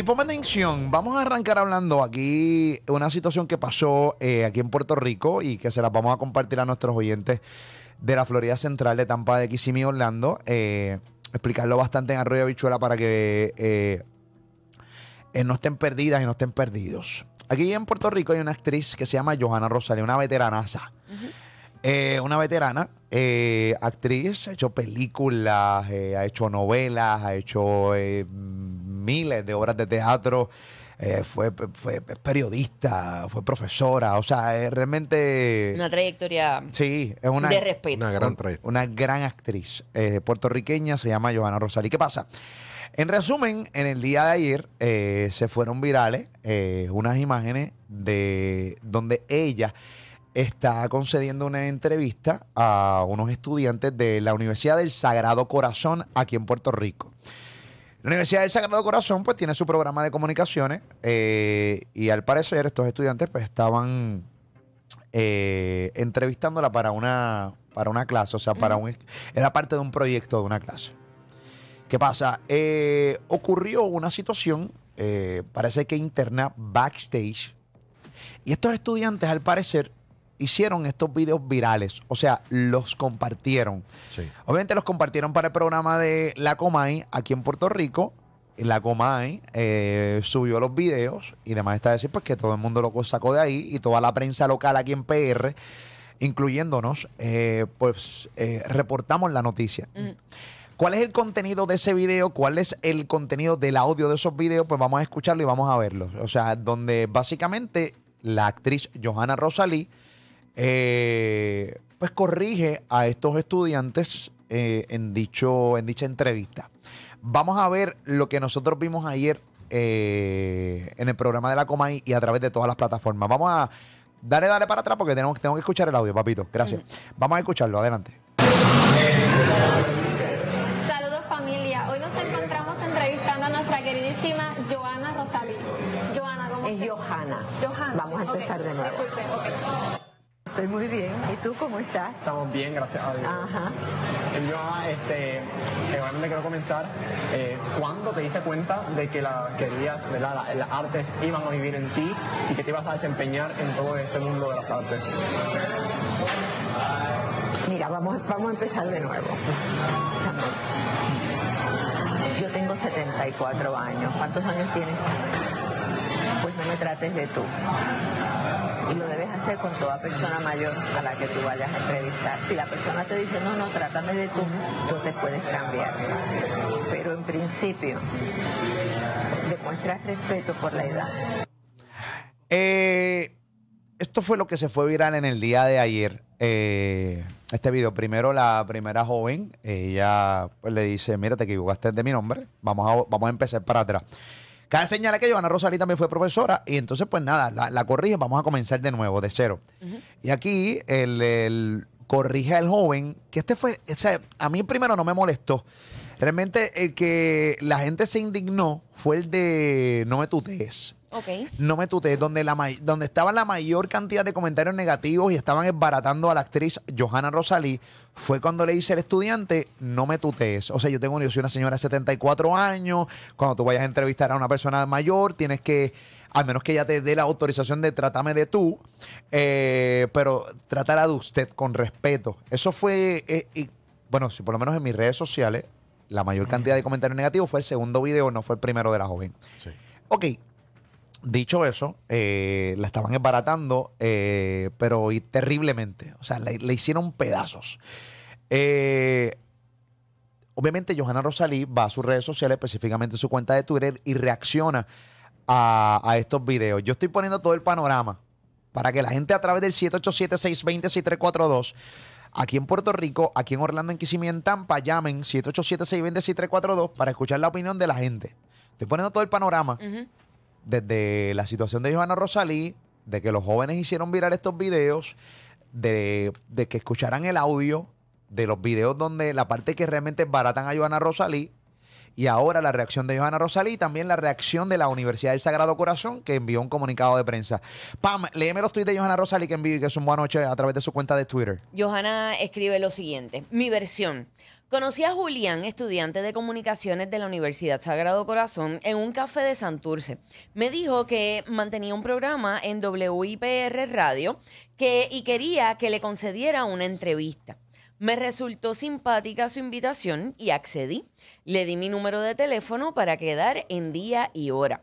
Y ponme atención, vamos a arrancar hablando aquí una situación que pasó eh, aquí en Puerto Rico y que se la vamos a compartir a nuestros oyentes de la Florida Central, de Tampa, de Kissimmee, Orlando. Eh, explicarlo bastante en Arroyo Bichuela para que eh, no estén perdidas y no estén perdidos. Aquí en Puerto Rico hay una actriz que se llama Johanna Rosalía, una veteranaza. Eh, una veterana, eh, actriz, ha hecho películas, eh, ha hecho novelas, ha hecho miles de obras de teatro, fue, periodista, fue profesora, o sea, realmente... Una trayectoria sí, es una, de respeto. Una gran, actriz puertorriqueña, se llama Giovanna y ¿Qué pasa? En resumen, en el día de ayer se fueron virales unas imágenes de donde ella está concediendo una entrevista a unos estudiantes de la Universidad del Sagrado Corazón aquí en Puerto Rico. La Universidad del Sagrado Corazón pues tiene su programa de comunicaciones eh, y al parecer estos estudiantes pues estaban eh, entrevistándola para una, para una clase, o sea, para un, era parte de un proyecto de una clase. ¿Qué pasa? Eh, ocurrió una situación, parece que interna, backstage, y estos estudiantes al parecer hicieron estos videos virales, o sea, los compartieron. Obviamente los compartieron para el programa de La Comay aquí en Puerto Rico. La Comay eh, subió los videos y demás está decir pues que todo el mundo lo sacó de ahí y toda la prensa local aquí en PR, incluyéndonos, eh, pues eh, reportamos la noticia. Mm. ¿Cuál es el contenido de ese video? ¿Cuál es el contenido del audio de esos videos? Pues vamos a escucharlo y vamos a verlo. O sea, donde básicamente la actriz Johanna Rosalí eh, pues corrige a estos estudiantes eh, en, dicho, en dicha entrevista. Vamos a ver lo que nosotros vimos ayer eh, en el programa de la Comay y a través de todas las plataformas. Vamos a darle, darle para atrás porque tenemos, tengo que escuchar el audio, papito. Gracias. Vamos a escucharlo, adelante. Estoy muy bien. ¿Y tú cómo estás? Estamos bien, gracias a Dios. Ajá. Eh, yo, ah, este, eh, quiero comenzar. Eh, ¿Cuándo te diste cuenta de que la, querías, las artes iban a vivir en ti y que te ibas a desempeñar en todo este mundo de las artes? Mira, vamos, vamos a empezar de nuevo. 74 años. ¿Cuántos años tienes Pues no me trates de tú. Y lo debes hacer con toda persona mayor a la que tú vayas a entrevistar. Si la persona te dice, no, no, trátame de tú, entonces puedes cambiar. Pero en principio, demuestras respeto por la edad. Eh esto fue lo que se fue viral en el día de ayer. Eh, este video, primero la primera joven, ella pues, le dice, mira, te equivocaste de mi nombre, vamos a, vamos a empezar para atrás. Cada señal que a Rosalí también fue profesora y entonces pues nada, la, corrige, vamos a comenzar de nuevo, de cero. Y aquí el, corrige al joven, que este fue, o sea, a mí primero no me molestó. Realmente el que la gente se indignó fue el de no me tutees. No me tutees, donde, la, donde estaba la mayor cantidad de comentarios negativos y estaban esbaratando a la actriz Johanna Rosalí, fue cuando le hice El estudiante, no me tutees. O sea, yo tengo yo soy una señora de 74 años, cuando tú vayas a entrevistar a una persona mayor, tienes que, al menos que ella te dé la autorización de tratarme de tú, eh, pero tratará de usted con respeto. Eso fue, eh, y, bueno, si por lo menos en mis redes sociales, la mayor cantidad de comentarios negativos fue el segundo video, no fue el primero de la joven. Sí. Ok, Dicho eso, eh, la estaban embaratando, eh, pero terriblemente. O sea, le, hicieron pedazos. Eh, obviamente, Johanna Rosalí va a sus redes sociales, específicamente su cuenta de Twitter, y reacciona a, estos videos. Yo estoy poniendo todo el panorama para que la gente a través del 787-620-6342 aquí en Puerto Rico, aquí en Orlando, en Kissimmee, en Tampa, llamen 787-620-6342 para escuchar la opinión de la gente. Estoy poniendo todo el panorama desde la situación de Joana Rosalí, de que los jóvenes hicieron virar estos videos, de, que escucharan el audio de los videos donde la parte que realmente baratan a Johanna Rosalí y ahora la reacción de Johanna Rosalí y también la reacción de la Universidad del Sagrado Corazón que envió un comunicado de prensa. Pam, léeme los tweets de Johanna Rosalí que envió y que buenas noches a través de su cuenta de Twitter. Johanna escribe lo siguiente, mi versión. Conocí a Julián, estudiante de comunicaciones de la Universidad Sagrado Corazón, en un café de Santurce. Me dijo que mantenía un programa en WIPR Radio que, y quería que le concediera una entrevista. Me resultó simpática su invitación y accedí. Le di mi número de teléfono para quedar en día y hora.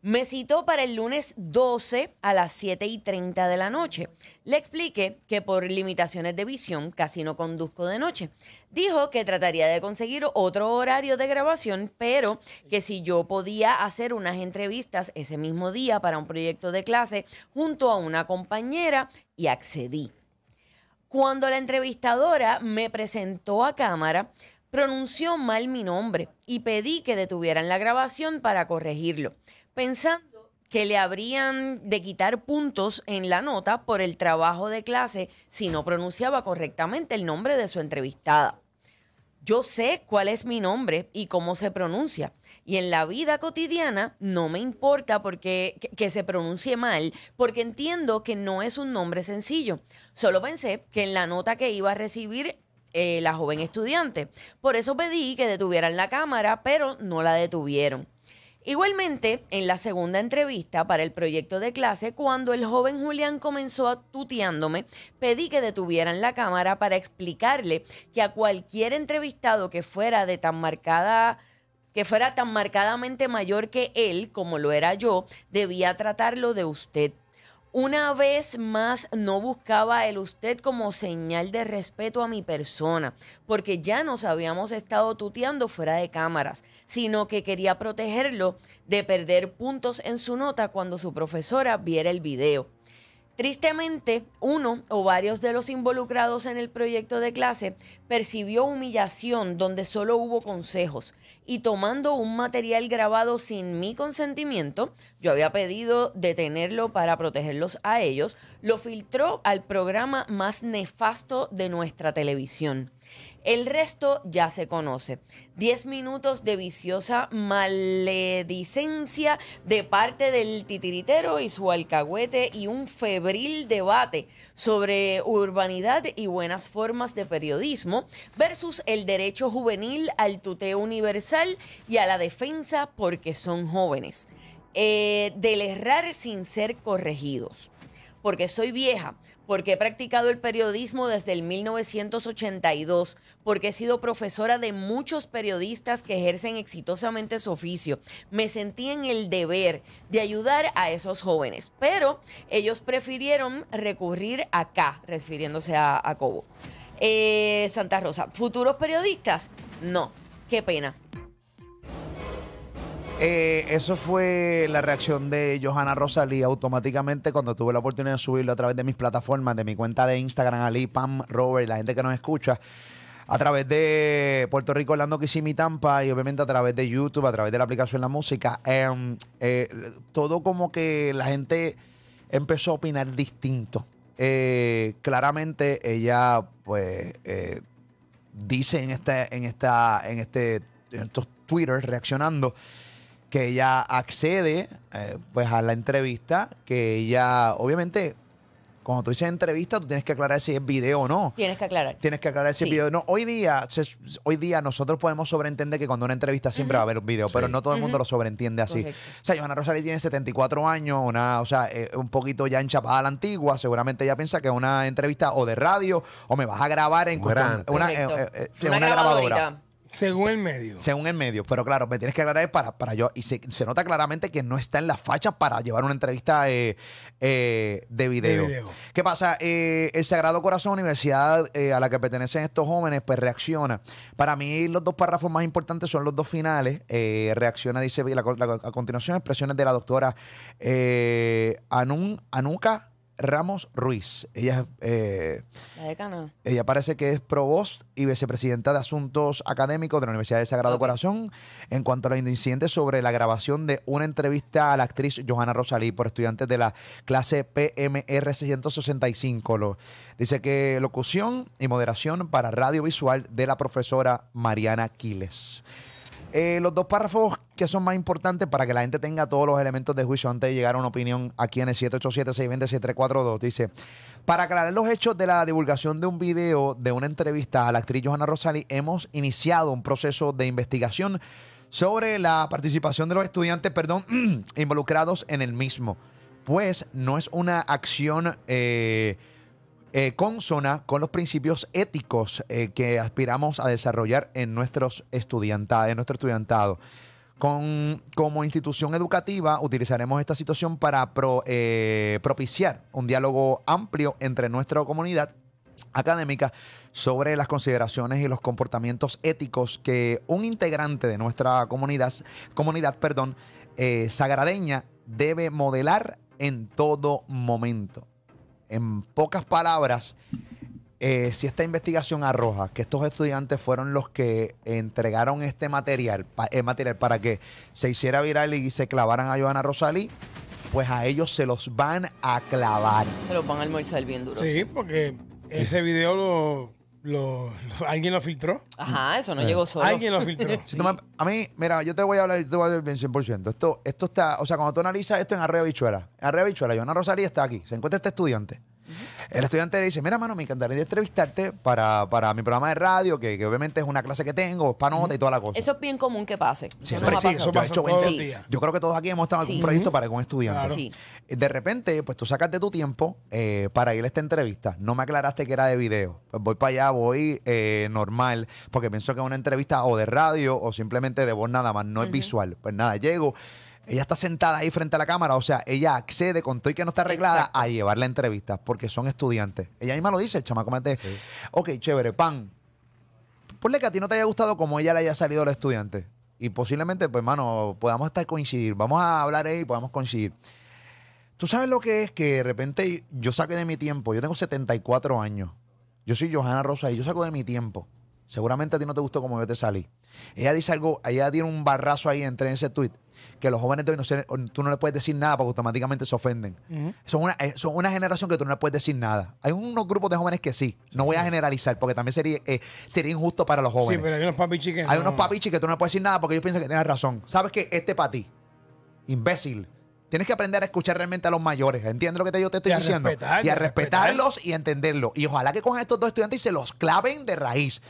Me citó para el lunes 12 a las 7 y 30 de la noche. Le expliqué que por limitaciones de visión casi no conduzco de noche. Dijo que trataría de conseguir otro horario de grabación, pero que si yo podía hacer unas entrevistas ese mismo día para un proyecto de clase junto a una compañera y accedí. Cuando la entrevistadora me presentó a cámara, pronunció mal mi nombre y pedí que detuvieran la grabación para corregirlo, pensando que le habrían de quitar puntos en la nota por el trabajo de clase si no pronunciaba correctamente el nombre de su entrevistada. Yo sé cuál es mi nombre y cómo se pronuncia, y en la vida cotidiana no me importa porque, que, se pronuncie mal, porque entiendo que no es un nombre sencillo. Solo pensé que en la nota que iba a recibir eh, la joven estudiante. Por eso pedí que detuvieran la cámara, pero no la detuvieron. Igualmente, en la segunda entrevista para el proyecto de clase, cuando el joven Julián comenzó a tuteándome, pedí que detuvieran la cámara para explicarle que a cualquier entrevistado que fuera de tan marcada que fuera tan marcadamente mayor que él como lo era yo, debía tratarlo de usted. Una vez más no buscaba el usted como señal de respeto a mi persona, porque ya nos habíamos estado tuteando fuera de cámaras, sino que quería protegerlo de perder puntos en su nota cuando su profesora viera el video. Tristemente, uno o varios de los involucrados en el proyecto de clase percibió humillación donde solo hubo consejos y tomando un material grabado sin mi consentimiento, yo había pedido detenerlo para protegerlos a ellos, lo filtró al programa más nefasto de nuestra televisión. El resto ya se conoce. Diez minutos de viciosa maledicencia de parte del titiritero y su alcahuete y un febril debate sobre urbanidad y buenas formas de periodismo versus el derecho juvenil al tuteo universal y a la defensa porque son jóvenes. Eh, del errar sin ser corregidos. Porque soy vieja, porque he practicado el periodismo desde el 1982, porque he sido profesora de muchos periodistas que ejercen exitosamente su oficio. Me sentí en el deber de ayudar a esos jóvenes, pero ellos prefirieron recurrir acá, refiriéndose a, Cobo. Eh, Santa Rosa, futuros periodistas, no, qué pena. Eh, eso fue la reacción de Johanna Rosalí automáticamente cuando tuve la oportunidad de subirlo a través de mis plataformas, de mi cuenta de Instagram, Ali, Pam, Robert, la gente que nos escucha, a través de Puerto Rico, Orlando, mi Tampa y obviamente a través de YouTube, a través de la aplicación La Música. Em, eh, todo como que la gente empezó a opinar distinto. Eh, claramente ella, pues, dice en, este en, esta, en, este, estos Twitter reaccionando que ella accede eh, pues a la entrevista, que ella obviamente cuando tú dices entrevista, tú tienes que aclarar si es video o no. Tienes que aclarar. Tienes que aclarar si es video. No, hoy día, hoy día nosotros podemos sobreentender que cuando una entrevista siempre va a haber un video, pero no todo el mundo lo sobreentiende así. O sea, Joana Rosales tiene 74 años, una, o sea, eh, un poquito ya enchapada a la antigua. Seguramente ella piensa que es una entrevista o de radio o me vas a grabar en una, eh, una, una, grabadora. Según el medio. Según el medio. Pero claro, me tienes que aclarar para, para yo. Y se, nota claramente que no está en la facha para llevar una entrevista eh, eh, de, video. ¿Qué pasa? Eh, el Sagrado Corazón, universidad a la que pertenecen estos jóvenes, pues reacciona. Para mí, los dos párrafos más importantes son los dos finales. reacciona, dice, a continuación, expresiones de la doctora Anun, Anuka Ramos Ruiz. Ella es. Eh, ella parece que es provost y vicepresidenta de Asuntos Académicos de la Universidad del Sagrado Corazón en cuanto a los incidentes sobre la grabación de una entrevista a la actriz Johanna Rosalí por estudiantes de la clase PMR 665. dice que locución y moderación para radiovisual de la profesora Mariana Quiles. Eh, los dos párrafos que son más importantes para que la gente tenga todos los elementos de juicio antes de llegar a una opinión aquí en el 787 620 Dice, para aclarar los hechos de la divulgación de un video de una entrevista a la actriz Johanna Rosali, hemos iniciado un proceso de investigación sobre la participación de los estudiantes, perdón, involucrados en el mismo. Pues no es una acción... Eh, eh, consona con los principios éticos eh, que aspiramos a desarrollar en, nuestros estudianta en nuestro estudiantado. Con, como institución educativa utilizaremos esta situación para eh, propiciar un diálogo amplio entre nuestra comunidad académica sobre las consideraciones y los comportamientos éticos que un integrante de nuestra comunidad, comunidad perdón, sagradeña debe modelar en todo momento en pocas palabras, eh, si esta investigación arroja que estos estudiantes fueron los que entregaron este material, eh, material para que se hiciera viral y se clavaran a Joana Rosalí, pues a ellos se los van a clavar. Se los van a almorzar bien duro. Sí, porque ese video lo, lo, alguien lo filtró. Ajá, eso no eh, llegó solo. Alguien lo filtró. a mí, mira, yo te voy a hablar, te voy a hablar bien 100%. Esto, esto está, o sea, cuando tú analizas esto en Arreo Bichuela, en Arreo Bichuela, Joana Rosalía está aquí, se encuentra este estudiante. El estudiante le dice, mira, mano, me encantaría entrevistarte para, para mi programa de radio, que, obviamente es una clase que tengo, es nota y toda la cosa. Eso es bien común que pase. Siempre, yo, yo creo que todos aquí hemos estado en algún proyecto para con estudiantes. Eh, de repente, pues tú sacas de tu tiempo eh, para ir a esta entrevista. No me aclaraste que era de video. Pues, voy para allá, voy eh, normal, porque pienso que es una entrevista o de radio o simplemente de voz nada más, no es visual. Pues nada, llego. Ella está sentada ahí frente a la cámara, o sea, ella accede con todo y que no está arreglada a llevar la entrevista porque son estudiantes. Ella misma lo dice, el chamaco me ok, chévere, pan. Ponle que a ti no te haya gustado como ella le haya salido a estudiante Y posiblemente, pues, mano, podamos estar coincidir. Vamos a hablar ahí y podamos coincidir. Tú sabes lo que es que de repente yo saqué de mi tiempo. Yo tengo 74 años. Yo soy Johanna Rosa y yo saco de mi tiempo. Seguramente a ti no te gustó como yo te salí. Ella dice algo, ella tiene un barrazo ahí entre ese tweet que los jóvenes hoy no tú no les puedes decir nada porque automáticamente se ofenden. son, una, eh, son una generación que tú no les puedes decir nada. Hay unos grupos de jóvenes que sí. no voy a generalizar porque también sería, eh, sería injusto para los jóvenes. Sí, pero hay unos papichis que. Hay unos papichis que tú no puedes decir nada porque ellos piensan que tienes razón. ¿Sabes que Este para ti. Imbécil. Tienes que aprender a escuchar realmente a los mayores. Entiendo lo que yo te estoy diciendo. y a respetarlos y y entenderlos. Y ojalá que cojan estos dos estudiantes y se los claven de raíz.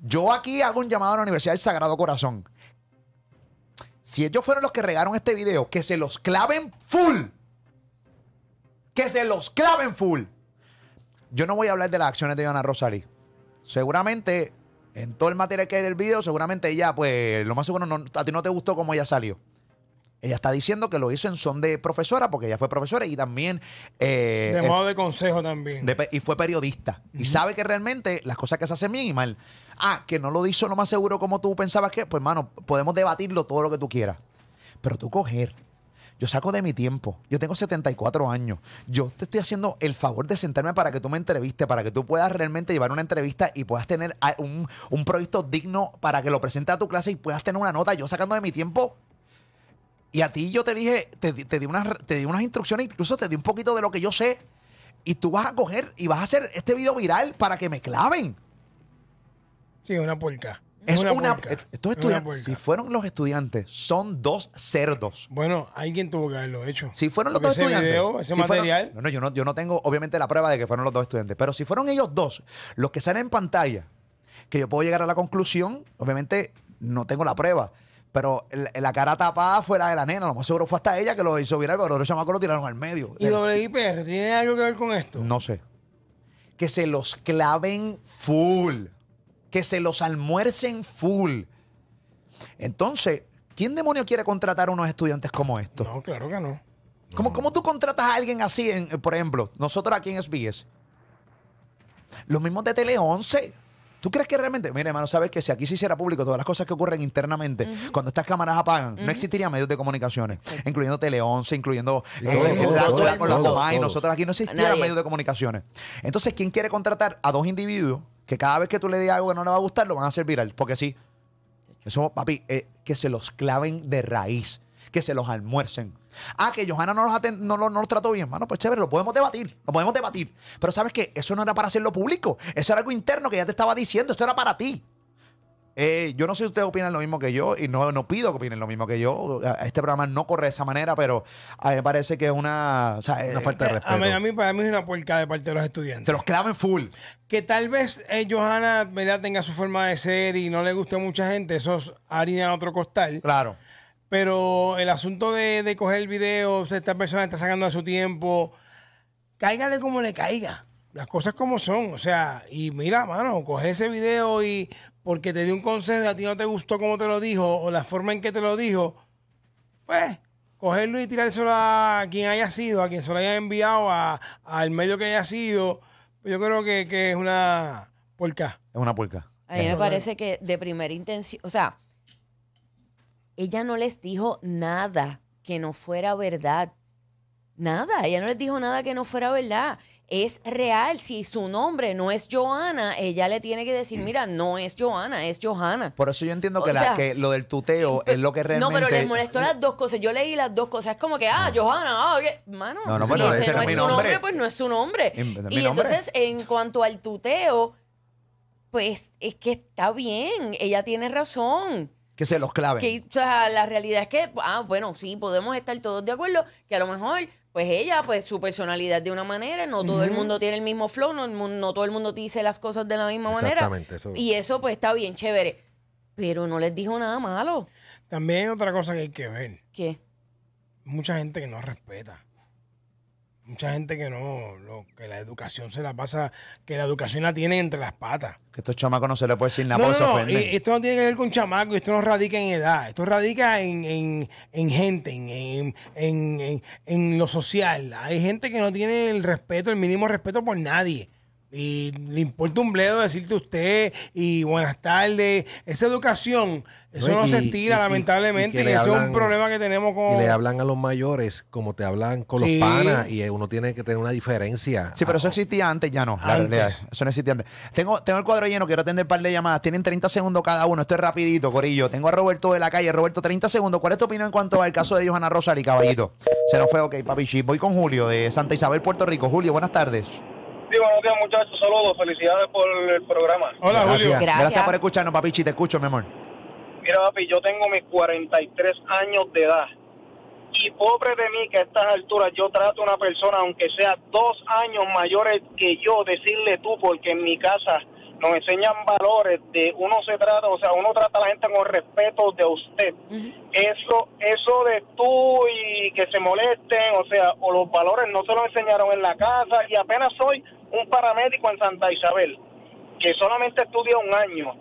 Yo aquí hago un llamado a la Universidad del Sagrado Corazón si ellos fueron los que regaron este video, que se los claven full. Que se los claven full. Yo no voy a hablar de las acciones de Diana Rosalí. Seguramente, en todo el material que hay del video, seguramente ella, pues, lo más seguro, a ti no te gustó cómo ella salió. Ella está diciendo que lo hizo en son de profesora, porque ella fue profesora y también. Eh, de modo de consejo también. y fue periodista. Y sabe que realmente las cosas que se hacen bien y mal. Ah, que no lo hizo lo más seguro como tú pensabas que. Pues, mano, podemos debatirlo todo lo que tú quieras. Pero tú coger. Yo saco de mi tiempo. Yo tengo 74 años. Yo te estoy haciendo el favor de sentarme para que tú me entrevistes, para que tú puedas realmente llevar una entrevista y puedas tener un, un proyecto digno para que lo presente a tu clase y puedas tener una nota. Yo sacando de mi tiempo y a ti yo te dije, te, te, di unas, te di unas instrucciones, incluso te di un poquito de lo que yo sé. Y tú vas a coger y vas a hacer este video viral para que me claven. Sí, una porca. Es una, Estos estudiantes, si fueron los estudiantes, son dos cerdos. Bueno, alguien tuvo que haberlo hecho. Si fueron los dos estudiantes. ese material. no, yo no, yo no tengo, obviamente, la prueba de que fueron los dos estudiantes. Pero si fueron ellos dos los que salen en pantalla, que yo puedo llegar a la conclusión, obviamente no tengo la prueba pero la cara tapada fue la de la nena. Lo más seguro fue hasta ella que lo hizo viral, pero los chamacos lo tiraron al medio. ¿Y WIPR tiene algo que ver con esto? No sé. Que se los claven full. Que se los almuercen full. Entonces, ¿quién demonio quiere contratar a unos estudiantes como estos? No, claro que no. ¿Cómo, tú contratas a alguien así, por ejemplo, nosotros aquí en SBS? Los mismos de Tele 11. ¿Tú crees que realmente, mira hermano, sabes que si aquí se hiciera público todas las cosas que ocurren internamente, cuando estas cámaras apagan, no existirían medios de comunicaciones, incluyendo Tele 11, incluyendo eh, la, la, nosotros aquí no existieran medios de comunicaciones. Entonces, ¿quién quiere contratar a dos individuos que cada vez que tú le digas algo que no le va a gustar, lo van a hacer viral? Porque sí. Eso, papi, eh, que se los claven de raíz que se los almuercen. Ah, que Johanna no los, no, los trató bien. Bueno, pues chévere, lo podemos debatir, lo podemos debatir. Pero ¿sabes qué? Eso no era para hacerlo público. Eso era algo interno que ya te estaba diciendo. Eso era para ti. Eh, yo no sé si ustedes opinan lo mismo que yo y no, no pido que opinen lo mismo que yo. Este programa no corre de esa manera, pero a mí me parece que es una, o sea, una eh, falta de eh, respeto. A mí, es una puerca de parte de los estudiantes. Se los claven full. Que tal vez Johanna tenga su forma de ser y no le guste a mucha gente, eso es otro costal. Claro. Pero el asunto de, coger el video, o esta persona está sacando a su tiempo, cáigale como le caiga. Las cosas como son, o sea, y mira, mano, coger ese video y porque te dio un consejo y a ti no te gustó como te lo dijo o la forma en que te lo dijo, pues cogerlo y tirárselo a quien haya sido, a quien se lo haya enviado, al medio que haya sido, yo creo que, que es una puerca. Es una puerca. A mí me parece que de primera intención, o sea, ella no les dijo nada que no fuera verdad. Nada, ella no les dijo nada que no fuera verdad. Es real, si su nombre no es Joana, ella le tiene que decir, mira, no es Joana, es Johanna. Por eso yo entiendo que, lo del tuteo es lo que realmente... No, pero les molestó las dos cosas. Yo leí las dos cosas. Es como que, ah, Johanna, ah, mano, no, no, si ese no es, su nombre. pues no es su nombre. Y entonces, en cuanto al tuteo, pues es que está bien, ella tiene razón que se los clave o sea, la realidad es que, ah, bueno, sí, podemos estar todos de acuerdo que a lo mejor, pues ella, pues su personalidad de una manera, no todo el mundo tiene el mismo flow, no, no, todo el mundo dice las cosas de la misma manera. Y eso, pues, está bien chévere. Pero no les dijo nada malo. También hay otra cosa que hay que ver. ¿Qué? Mucha gente que no respeta mucha gente que no, lo, que la educación se la pasa, que la educación la tiene entre las patas. Que estos chamacos no se le puede decir nada, no, no, Esto no tiene que ver con chamaco esto no radica en edad, esto radica en, gente, en, en, lo social. Hay gente que no tiene el respeto, el mínimo respeto por nadie y le importa un bledo decirte usted y buenas tardes. Esa educación, eso no, se tira, lamentablemente, y, es un problema que tenemos con. Y le hablan a los mayores como te hablan con los panas, y uno tiene que tener una diferencia. Sí, pero eso ah, existía antes, ya no. La realidad, eso no existía antes. Tengo, tengo el cuadro lleno, quiero atender un par de llamadas. Tienen 30 segundos cada uno. Esto es rapidito, Corillo. Tengo a Roberto de la calle. Roberto, 30 segundos. ¿Cuál es tu opinión en cuanto al caso de Johanna Rosario y caballito? Se nos fue, ok, papi. Voy con Julio de Santa Isabel, Puerto Rico. Julio, buenas tardes. Sí, buenos días, muchachos. Saludos. Felicidades por el programa. Hola, Gracias. Gracias. por escucharnos, papichi. Te escucho, mi amor. Mira, papi, yo tengo mis 43 años de edad. Y pobre de mí que a estas alturas yo trato a una persona, aunque sea dos años mayores que yo, decirle tú, porque en mi casa nos enseñan valores de uno se trata, o sea, uno trata a la gente con respeto de usted. Eso eso de tú y que se molesten, o sea, o los valores no se los enseñaron en la casa y apenas soy un paramédico en Santa Isabel que solamente estudia un año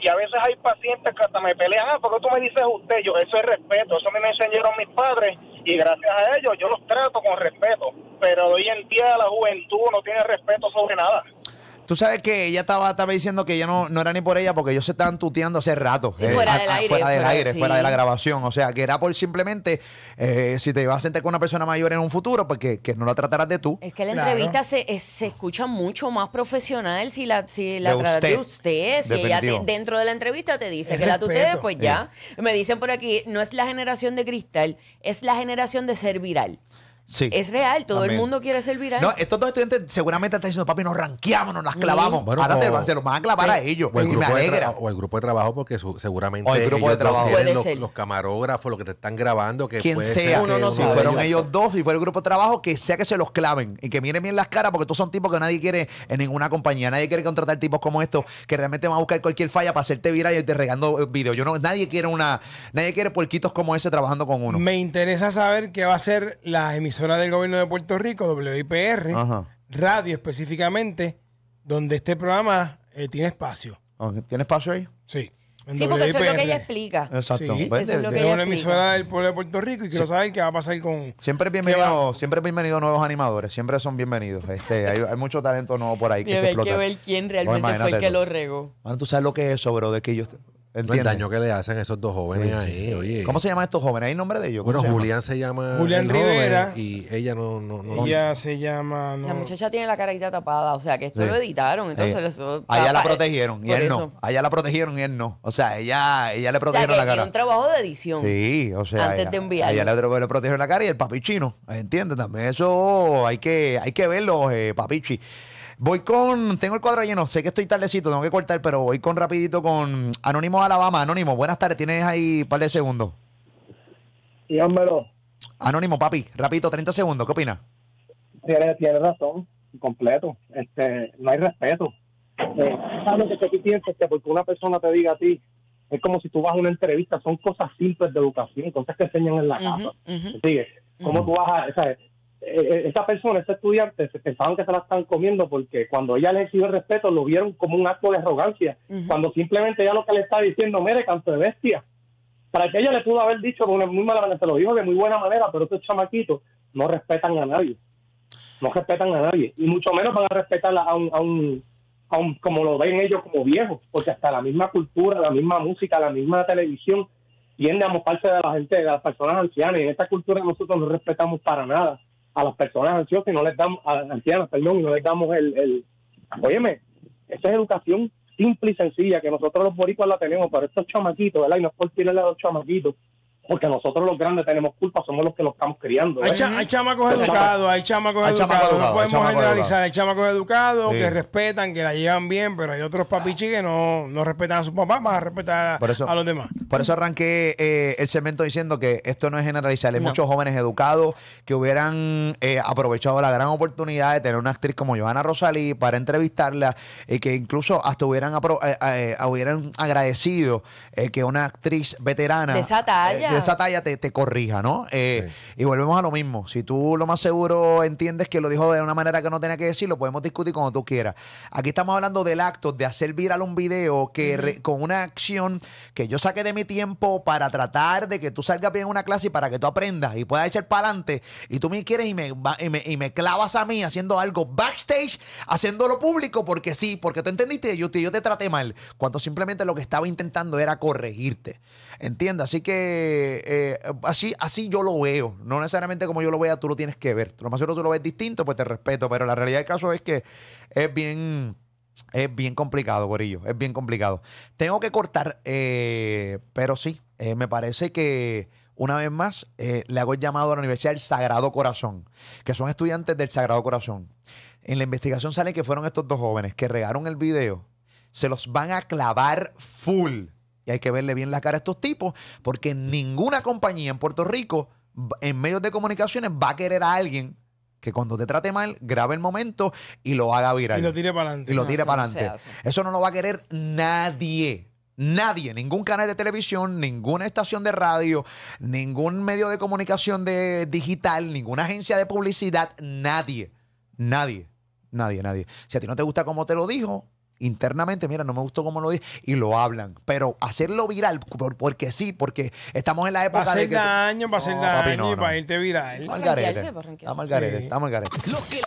y a veces hay pacientes que hasta me pelean, ah, porque tú me dices usted? Yo, eso es respeto, eso me enseñaron mis padres y gracias a ellos yo los trato con respeto, pero hoy en día la juventud no tiene respeto sobre nada. Tú sabes que ella estaba, estaba diciendo que ya no, no era ni por ella porque ellos se estaban tuteando hace rato. Eh, fuera, del aire, fuera, del aire. Fuera de la grabación. O sea, que era por simplemente eh, si te vas a sentar con una persona mayor en un futuro, pues que no la trataras de tú. Es que la entrevista se, escucha mucho más profesional si la, si de usted. Si ella dentro de la entrevista te dice que la tutee, pues ya. Me dicen por aquí, no es la generación de cristal, es la generación de ser viral. Es real, todo el mundo quiere ser viral. estos dos estudiantes seguramente están diciendo, papi, nos ranqueamos, nos las clavamos. Ahora se los van a clavar a ellos. O el, grupo me o el grupo de trabajo, porque seguramente el grupo de trabajo. Los, camarógrafos, los que te están grabando, que Quien sea, si fueron ellos dos, y fue el grupo de trabajo, que sea que se los claven y que miren bien las caras, porque estos son tipos que nadie quiere en ninguna compañía. Nadie quiere contratar tipos como estos que realmente van a buscar cualquier falla para hacerte viral y te regando eh, videos. Yo no, nadie quiere una, nadie quiere puerquitos como ese trabajando con uno. Me interesa saber qué va a ser la emisiones emisora del gobierno de Puerto Rico, WIPR, radio específicamente, donde este programa eh, tiene espacio. ¿Tiene espacio ahí? Sí. Sí, porque eso es lo que ella explica. Exacto. Pues, es una emisora del pueblo de Puerto Rico y quiero sí. saber qué va a pasar con. Siempre es bienvenido, siempre bienvenido nuevos animadores, siempre son bienvenidos. Este, hay, mucho talento nuevo por ahí que, que, ver, que ver quién pues realmente fue el que lo regó. Bueno, tú sabes lo que es eso, bro, de que yo el daño que le hacen esos dos jóvenes ¿Cómo se llaman estos jóvenes? ¿Hay nombre de ellos? Bueno, Julián se llama. Julián Rivera. Y ella no. no, no ella se llama. La muchacha tiene la carita tapada, o sea, que esto lo editaron, entonces eso, Allá la eh, protegieron y él no. Allá la protegieron y él no. O sea, ella, ella le protegieron que la cara. un trabajo de edición. Sí, o sea. Antes de enviarlo. Ella le, le, protegieron la cara y el papichino, ¿entiendes? También eso hay que, hay que verlo, eh, papichi. Voy con. Tengo el cuadro lleno. Sé que estoy tardecito, tengo que cortar, pero voy con rapidito con Anónimo Alabama. Anónimo, buenas tardes. Tienes ahí un par de segundos. Dígamelo. Anónimo, papi, rapidito, 30 segundos. ¿Qué opinas? Tienes, razón, completo. Este, no hay respeto. Eh, sabes que tú piensas que porque una persona te diga a ti, es como si tú vas a una entrevista, son cosas simples de educación, entonces que enseñan en la casa. ¿Sigue? ¿Cómo tú vas a, eh, eh, esa persona, ese estudiante, pensaban que se la están comiendo porque cuando ella le exigió el respeto lo vieron como un acto de arrogancia, cuando simplemente ella lo que le está diciendo, mire, canto de bestia. Para que ella le pudo haber dicho de una muy mala manera, se lo dijo de muy buena manera, pero estos chamaquitos no respetan a nadie. No respetan a nadie. Y mucho menos van a respetar a un, a un, a un como lo ven ellos como viejos, porque hasta la misma cultura, la misma música, la misma televisión tiende a mofarse de la gente, de las personas ancianas. Y en esta cultura nosotros no respetamos para nada a las personas ansiosas y no les damos, a ancianas, perdón, y no les damos el, el... Óyeme, esa es educación simple y sencilla que nosotros los boricuas la tenemos, pero estos chamaquitos, ¿verdad? Y no es por tirarle a los chamaquitos, porque nosotros los grandes tenemos culpa, somos los que lo estamos criando. Hay, ¿eh? chamacos educados, hay chamacos educados, educado, no podemos generalizar, hay chamacos educados que respetan, que la llevan bien, pero hay otros papichis que no, no respetan a sus papás, más a respetar a, los demás. Por eso arranqué eh, el cemento diciendo que esto no es generalizar, hay muchos jóvenes educados que hubieran eh, aprovechado la gran oportunidad de tener una actriz como Giovanna Rosalí para entrevistarla y que incluso hasta hubieran, hubieran agradecido que una actriz veterana... De esa talla esa talla te, te corrija, ¿no? Eh, y volvemos a lo mismo. Si tú lo más seguro entiendes que lo dijo de una manera que no tenía que decir, lo podemos discutir como tú quieras. Aquí estamos hablando del acto de hacer viral un video que con una acción que yo saqué de mi tiempo para tratar de que tú salgas bien en una clase y para que tú aprendas y puedas echar para adelante. Y tú me quieres y me, y clavas a mí haciendo algo backstage, haciéndolo público, porque sí, porque tú entendiste yo te, yo te traté mal, cuando simplemente lo que estaba intentando era corregirte. ¿Entiendes? Así que eh, así, así yo lo veo. No necesariamente como yo lo vea, tú lo tienes que ver. Lo más seguro tú lo ves distinto, pues te respeto. Pero la realidad del caso es que es bien. Es bien complicado, Gorillo. Es bien complicado. Tengo que cortar, eh, pero sí, eh, me parece que una vez más le hago el llamado a la Universidad del Sagrado Corazón, que son estudiantes del Sagrado Corazón. En la investigación sale que fueron estos dos jóvenes que regaron el video. Se los van a clavar full y hay que verle bien la cara a estos tipos, porque ninguna compañía en Puerto Rico, en medios de comunicaciones, va a querer a alguien que cuando te trate mal, grabe el momento y lo haga viral. Y lo tire para adelante. Y lo tire para adelante. Eso no lo va a querer nadie. Nadie, ningún canal de televisión, ninguna estación de radio, ningún medio de comunicación de digital, ninguna agencia de publicidad, nadie, nadie, nadie, nadie. Si a ti no te gusta como te lo dijo, internamente, mira, no me gustó cómo lo dice y lo hablan. Pero hacerlo viral, porque sí, porque estamos en la época va a ser de. hacer daño, va a ser daño, papi, no, no. vamos a irte viral. Margarete. Está está garete pues,